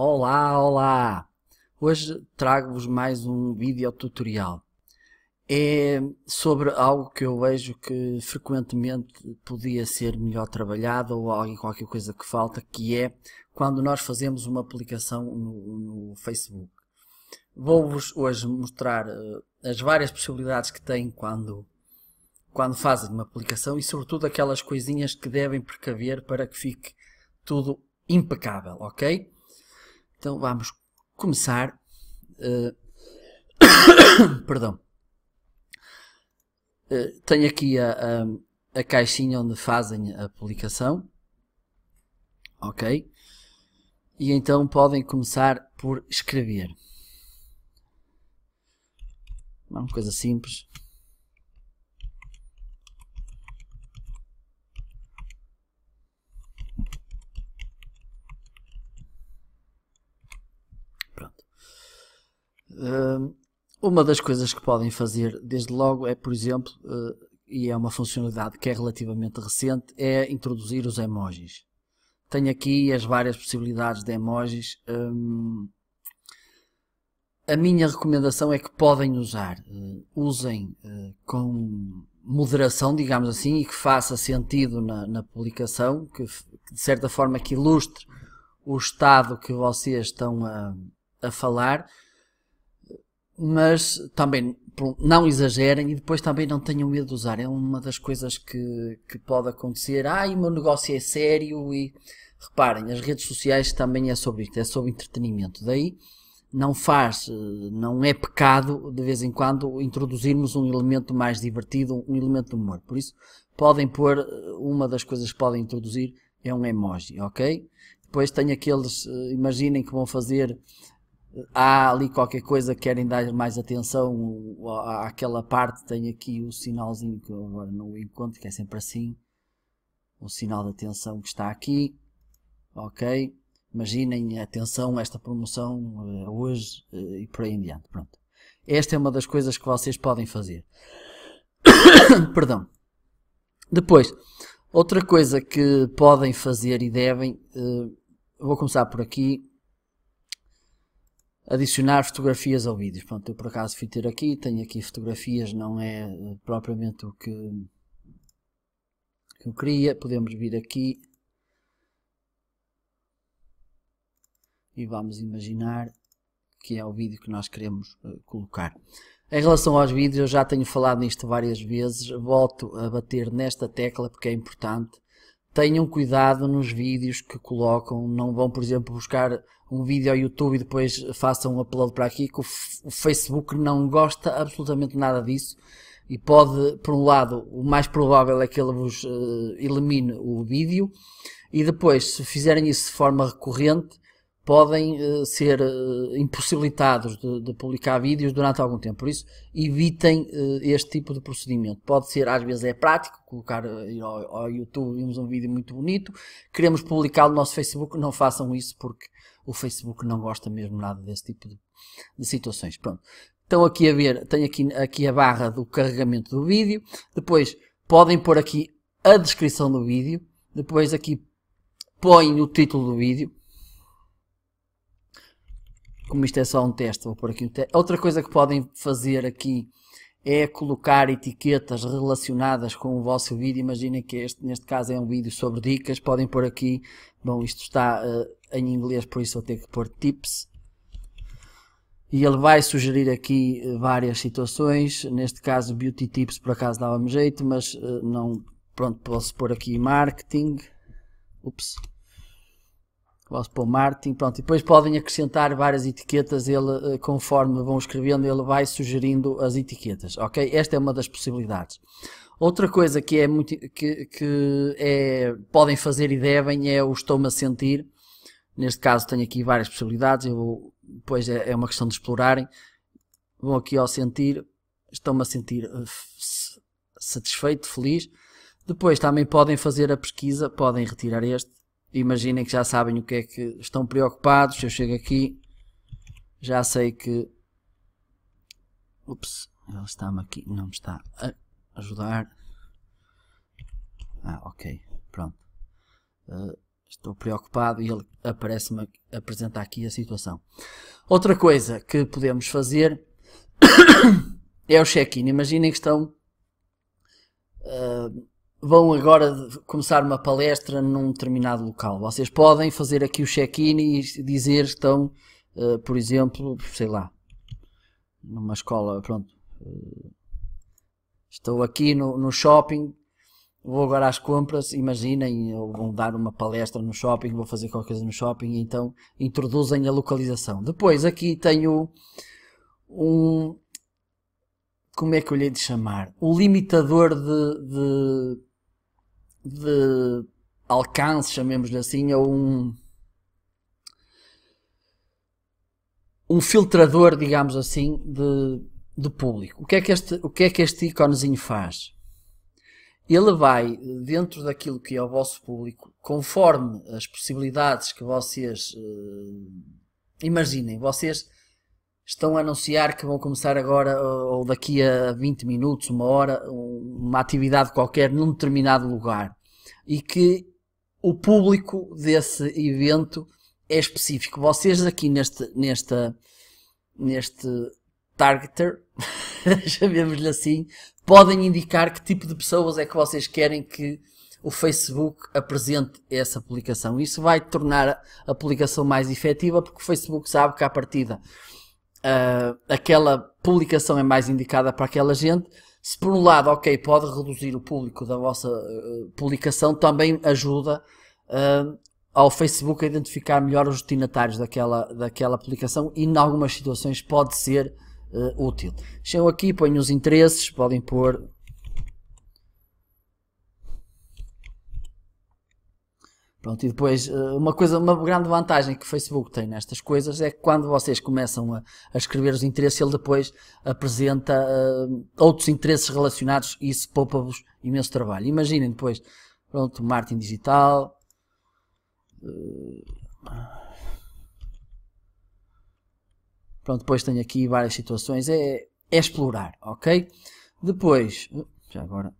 Olá, olá! Hoje trago-vos mais um vídeo tutorial. É sobre algo que eu vejo que frequentemente podia ser melhor trabalhado ou algo, qualquer coisa que falta, que é quando nós fazemos uma aplicação no, no Facebook. Vou-vos hoje mostrar eh, as várias possibilidades que tem quando, quando fazem uma aplicação e sobretudo aquelas coisinhas que devem precaver para que fique tudo impecável, ok? Então vamos começar. Uh, perdão. Uh, tenho aqui a, a, a, caixinha onde fazem a publicação. Ok. E então podem começar por escrever. Uma coisa simples. Pronto. Uh, uma das coisas que podem fazer, desde logo, é, por exemplo, uh, e é uma funcionalidade que é relativamente recente, é introduzir os emojis. Tenho aqui as várias possibilidades de emojis. Um, a minha recomendação é que podem usar, uh, usem ah, com moderação, digamos assim, e que faça sentido na, na publicação, que, que de certa forma que ilustre o estado que vocês estão a, a falar, mas também não exagerem e depois também não tenham medo de usar. É uma das coisas que, que pode acontecer. Ah, e o meu negócio é sério e reparem, as redes sociais também é sobre isto, é sobre entretenimento. Daí não faz, não é pecado de vez em quando introduzirmos um elemento mais divertido, um elemento de humor. Por isso, podem pôr, uma das coisas que podem introduzir é um emoji, ok? Depois tem aqueles, eh, imaginem que vão fazer há ali qualquer coisa que querem dar mais atenção àquela parte, tem aqui o sinalzinho que eu agora não encontro, que é sempre assim, o sinal de atenção que está aqui, ok? Imaginem, atenção, esta promoção eh, hoje eh, e por aí em diante, pronto. Esta é uma das coisas que vocês podem fazer. Perdão. Depois, outra coisa que podem fazer e devem, uh, vou começar por aqui, adicionar fotografias ao vídeo. Pronto, eu por acaso fui ter aqui, tenho aqui fotografias, não é eh, propriamente o que, que eu queria. Podemos vir aqui e vamos imaginar que é o vídeo que nós queremos eh, colocar. Em relação aos vídeos, eu já tenho falado nisto várias vezes, volto a bater nesta tecla porque é importante tenham cuidado nos vídeos que colocam, não vão, por exemplo, buscar um vídeo ao YouTube e depois façam um upload para aqui, que o, Facebook não gosta absolutamente nada disso e pode, por um lado, o mais provável é que ele vos uh, elimine o vídeo e depois, se fizerem isso de forma recorrente, podem uh, ser uh, impossibilitados de, de, publicar vídeos durante algum tempo. Por isso, evitem uh, este tipo de procedimento. Pode ser, às vezes é prático, colocar ao, ao, YouTube, vimos um vídeo muito bonito, queremos publicá-lo no nosso Facebook, não façam isso porque o Facebook não gosta mesmo nada desse tipo de, de situações. Pronto. Estão aqui a ver, tem aqui, aqui a barra do carregamento do vídeo, depois podem pôr aqui a descrição do vídeo, depois aqui põem o título do vídeo, como isto é só um teste, vou pôr aqui um teste. Outra coisa que podem fazer aqui é colocar etiquetas relacionadas com o vosso vídeo. Imaginem que este, neste caso, é um vídeo sobre dicas. Podem pôr aqui, bom, isto está uh, em inglês, por isso vou ter que pôr tips. E ele vai sugerir aqui eh, várias situações. Neste caso, beauty tips, por acaso dava-me jeito, mas uh, não. Pronto, posso pôr aqui marketing. Ups posso pôr Martin, pronto, e depois podem acrescentar várias etiquetas, ele eh, conforme vão escrevendo, ele vai sugerindo as etiquetas, ok? Esta é uma das possibilidades. Outra coisa que é muito que, que é, podem fazer e devem é o estou-me a sentir. Neste caso tenho aqui várias possibilidades, eu vou, depois é, é uma questão de explorarem. Vão aqui ao sentir, estou me a sentir eh, satisfeito, feliz. Depois também podem fazer a pesquisa, podem retirar este, imaginem que já sabem o que é que estão preocupados. Eu chego aqui, já sei que. Ups, ela está-me aqui, não me está a ajudar. Ah, ok, pronto. Uh, estou preocupado e ele aparece-me apresentar aqui a situação. Outra coisa que podemos fazer é o check-in. Imaginem que estão. Uh, vão agora começar uma palestra num determinado local. Vocês podem fazer aqui o check-in e dizer que estão, uh, por exemplo, sei lá, numa escola, pronto. Uh, estou aqui no, no, shopping, vou agora às compras, imaginem, ou vão dar uma palestra no shopping, vou fazer qualquer coisa no shopping, então introduzem a localização. Depois aqui tenho um como é que eu lhe hei de chamar? O limitador de, de de alcance, chamemos-lhe assim, é um. um filtrador, digamos assim, de, de público. O que, é que este, o que é que este iconezinho faz? Ele vai, dentro daquilo que é o vosso público, conforme as possibilidades que vocês. Uh, imaginem, vocês estão a anunciar que vão começar agora ou daqui a 20 minutos, uma hora, uma atividade qualquer num determinado lugar e que o público desse evento é específico. Vocês aqui neste, neste neste targeter, chamemos-lhe assim, podem indicar que tipo de pessoas é que vocês querem que o Facebook apresente essa publicação. Isso vai tornar a aplicação mais efetiva porque o Facebook sabe que à partida uh, aquela publicação é mais indicada para aquela gente, se por um lado, ok, pode reduzir o público da vossa uh, publicação, também ajuda uh, ao Facebook a identificar melhor os destinatários daquela, daquela publicação e, em algumas situações, pode ser uh, útil. Chegam aqui, põem os interesses, podem pôr Pronto, e depois, eh, uma coisa, uma grande vantagem que o Facebook tem nestas coisas é que quando vocês começam a, a escrever os interesses, ele depois apresenta uh, outros interesses relacionados e isso poupa-vos imenso trabalho. Imaginem depois, pronto, marketing digital. Eh, pronto, depois tenho aqui várias situações. É, é explorar, ok? Depois, já agora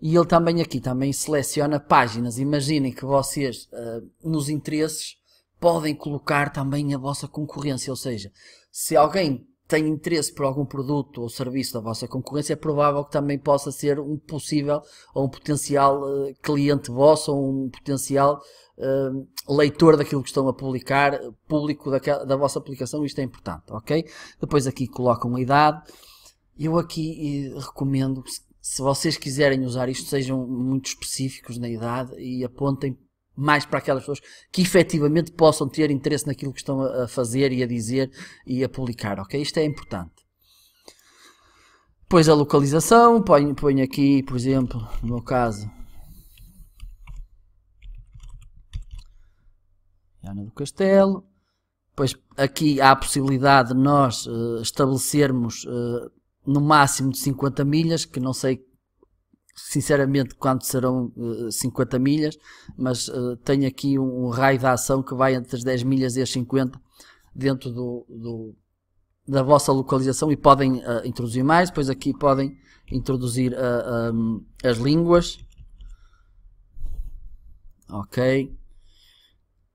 E ele também aqui também seleciona páginas. Imaginem que vocês, uh, nos interesses, podem colocar também a vossa concorrência. Ou seja, se alguém tem interesse por algum produto ou serviço da vossa concorrência, é provável que também possa ser um possível ou um potencial uh, cliente vosso ou um potencial uh, leitor daquilo que estão a publicar, público da, da vossa aplicação. Isto é importante, ok? Depois aqui colocam a idade. Eu aqui eh, recomendo, se vocês quiserem usar isto, sejam muito específicos na idade e apontem mais para aquelas pessoas que efetivamente possam ter interesse naquilo que estão a fazer e a dizer e a publicar, ok? Isto é importante. Depois a localização, ponho, ponho aqui, por exemplo, no meu caso, Ana do Castelo. Depois aqui há a possibilidade de nós uh, estabelecermos uh, no máximo de 50 milhas, que não sei sinceramente quanto serão uh, eh, 50 milhas, mas uh, tenho aqui um, um, raio de ação que vai entre as 10 milhas e as 50 dentro do, do da vossa localização e podem uh, introduzir mais, depois aqui podem introduzir uh, um, ehm, as línguas. Ok.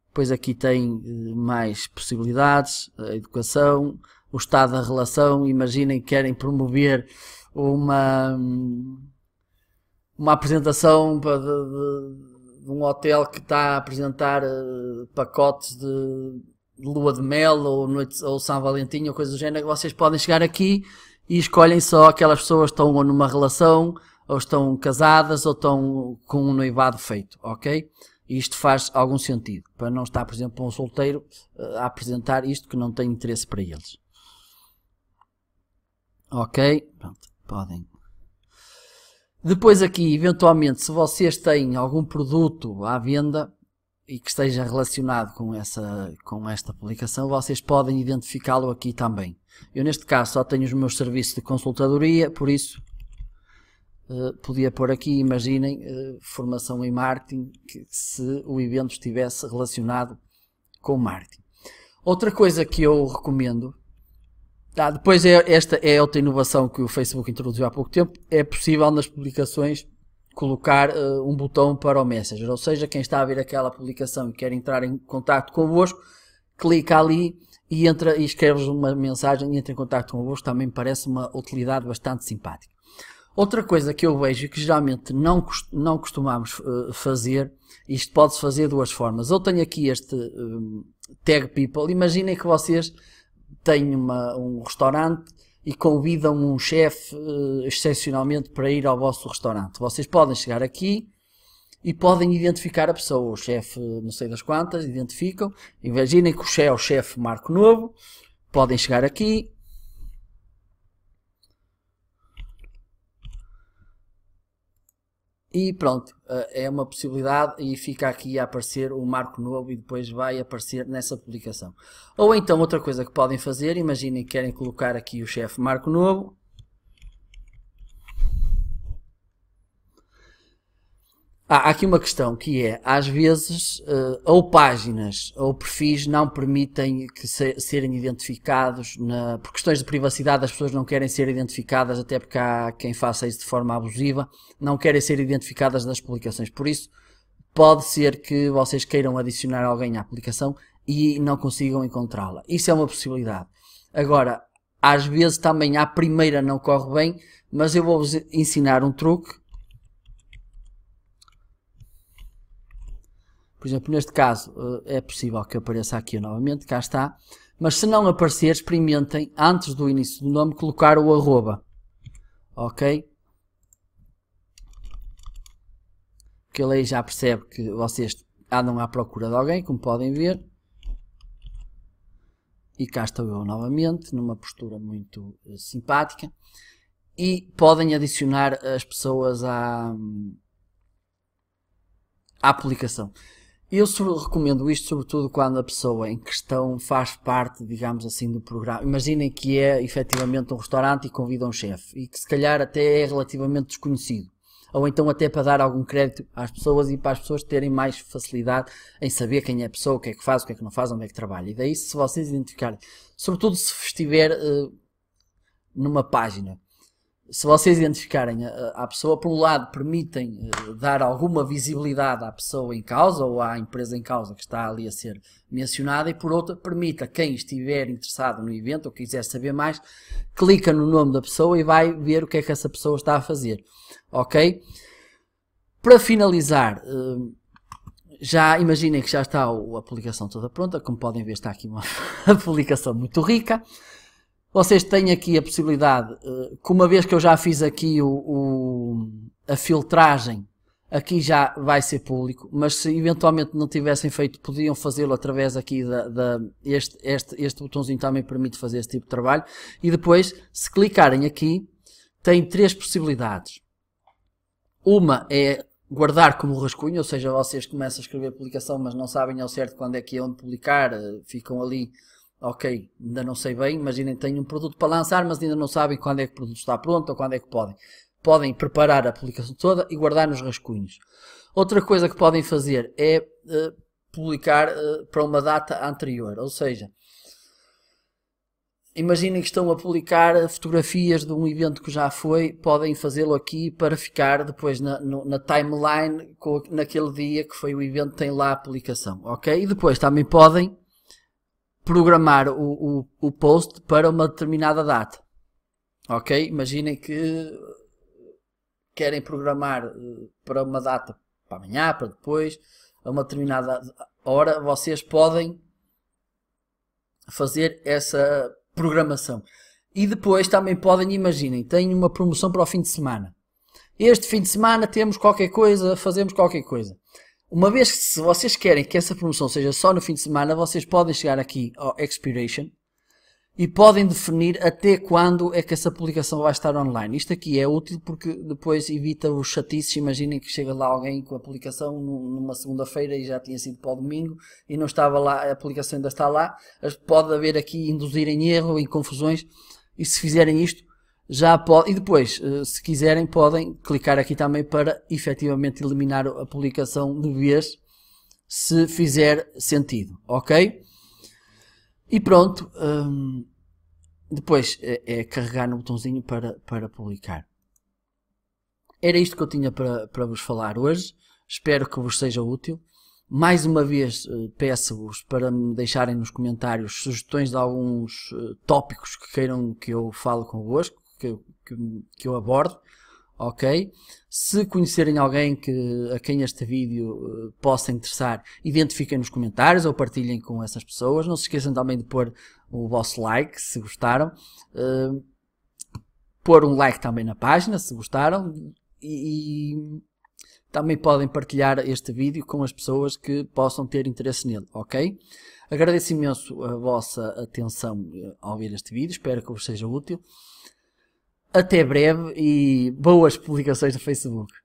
Depois aqui tem mais possibilidades, a educação, o estado da relação, imaginem que querem promover uma, uma apresentação de, de, de um hotel que está a apresentar eh, pacotes de lua de mel ou, noite, ou São Valentim ou coisa do género, vocês podem chegar aqui e escolhem só aquelas pessoas que estão numa relação, ou estão casadas, ou estão com um noivado feito, ok? E isto faz algum sentido, para não estar, por exemplo, um solteiro eh, a apresentar isto que não tem interesse para eles. Ok, pronto, podem. Depois aqui, eventualmente, se vocês têm algum produto à venda e que esteja relacionado com, essa, com esta publicação, vocês podem identificá-lo aqui também. Eu neste caso só tenho os meus serviços de consultadoria, por isso eh, podia pôr aqui, imaginem, eh, formação em marketing, que, se o evento estivesse relacionado com marketing. Outra coisa que eu recomendo ah, depois é, esta é outra inovação que o Facebook introduziu há pouco tempo. É possível nas publicações colocar uh, um botão para o Messenger. Ou seja, quem está a ver aquela publicação e quer entrar em contato convosco, clica ali e, entra, e escreves uma mensagem e entra em contato convosco. Também parece uma utilidade bastante simpática. Outra coisa que eu vejo e que geralmente não, não costumamos uh, fazer, isto pode-se fazer de duas formas. Eu tenho aqui este ah, tag people. Imaginem que vocês tem uma, um restaurante e convidam um chefe uh, excepcionalmente para ir ao vosso restaurante. Vocês podem chegar aqui e podem identificar a pessoa. O chefe, não sei das quantas, identificam. Imaginem que o chefe é o chefe Marco Novo. Podem chegar aqui, E pronto, eh, é uma possibilidade e fica aqui a aparecer o marco novo e depois vai aparecer nessa publicação. Ou então outra coisa que podem fazer, imaginem que querem colocar aqui o chefe marco novo Há aqui uma questão que é, às vezes, uh, ou páginas ou perfis não permitem que se, serem identificados na, por questões de privacidade, as pessoas não querem ser identificadas, até porque há quem faça isso de forma abusiva, não querem ser identificadas nas publicações. Por isso, pode ser que vocês queiram adicionar alguém à aplicação e não consigam encontrá-la. Isso é uma possibilidade. Agora, às vezes também à primeira não corre bem, mas eu vou-vos ensinar um truque Por exemplo, neste caso eh, é possível que apareça aqui novamente, cá está. Mas se não aparecer, experimentem, antes do início do nome, colocar o arroba. Ok? Porque ele aí já percebe que vocês andam à procura de alguém, como podem ver. E cá estou eu novamente, numa postura muito eh, simpática. E podem adicionar as pessoas à, hum, à publicação. Eu recomendo isto sobretudo quando a pessoa em questão faz parte, digamos assim, do programa. Imaginem que é efetivamente um restaurante e convida um chefe e que se calhar até é relativamente desconhecido. Ou então até para dar algum crédito às pessoas e para as pessoas terem mais facilidade em saber quem é a pessoa, o que é que faz, o que é que não faz, onde é que trabalha. E daí se vocês identificarem, sobretudo se estiver uh, numa página se vocês identificarem a, eh, a, eh, pessoa, por um lado, permitem eh, dar alguma visibilidade à pessoa em causa ou à empresa em causa que está ali a ser mencionada, e por outra, permita a quem estiver interessado no evento ou quiser saber mais, clica no nome da pessoa e vai ver o que é que essa pessoa está a fazer. Ok? Para finalizar. já imaginem que já está a aplicação toda pronta, como podem ver está aqui uma aplicação muito rica vocês têm aqui a possibilidade, eh, que uma vez que eu já fiz aqui o, o, a filtragem, aqui já vai ser público, mas se eventualmente não tivessem feito, podiam fazê-lo através aqui da, da este, este, este botãozinho também permite fazer este tipo de trabalho. E depois, se clicarem aqui, tem três possibilidades. Uma é guardar como rascunho, ou seja, vocês começam a escrever a publicação, mas não sabem ao certo quando é que é onde publicar, eh, ficam ali ok, ainda não sei bem, imaginem têm um produto para lançar, mas ainda não sabem quando é que o produto está pronto ou quando é que podem. Podem preparar a publicação toda e guardar nos rascunhos. Outra coisa que podem fazer é uh, publicar uh, para uma data anterior, ou seja, imaginem que estão a publicar fotografias de um evento que já foi, podem fazê-lo aqui para ficar depois na, no, na timeline com, naquele dia que foi o evento, tem lá a publicação, ok? E depois também podem programar o, o, o post para uma determinada data. Ok? Imaginem que querem programar eh, para uma data para amanhã, para depois, a uma determinada hora, vocês podem fazer essa programação. E depois também podem, imaginem, têm uma promoção para o fim de semana. Este fim de semana temos qualquer coisa, fazemos qualquer coisa. Uma vez que se vocês querem que essa promoção seja só no fim de semana, vocês podem chegar aqui ao expiration e podem definir até quando é que essa publicação vai estar online. Isto aqui é útil porque depois evita os chatices. Imaginem que chega lá alguém com a publicação numa segunda-feira e já tinha sido para o domingo e não estava lá, a publicação ainda está lá. Pode haver aqui induzir em erro, em confusões. E se fizerem isto, já pode, e depois, eh, se quiserem, podem clicar aqui também para efetivamente eliminar a publicação de vez, se fizer sentido, ok? E pronto, hum, depois é, é, carregar no botãozinho para, para publicar. Era isto que eu tinha para, para vos falar hoje, espero que vos seja útil. Mais uma vez eh, peço-vos para me deixarem nos comentários sugestões de alguns tópicos que queiram que eu fale convosco que, que, que eu abordo, ok? Se conhecerem alguém que, a quem este vídeo uh, possa interessar, identifiquem nos comentários ou partilhem com essas pessoas. Não se esqueçam também de pôr o vosso like se gostaram. Uh, pôr um like também na página se gostaram. E, e, também podem partilhar este vídeo com as pessoas que possam ter interesse nele, ok? Agradeço imenso a vossa atenção eh, ao ver este vídeo, espero que vos seja útil. Até breve e boas publicações no Facebook.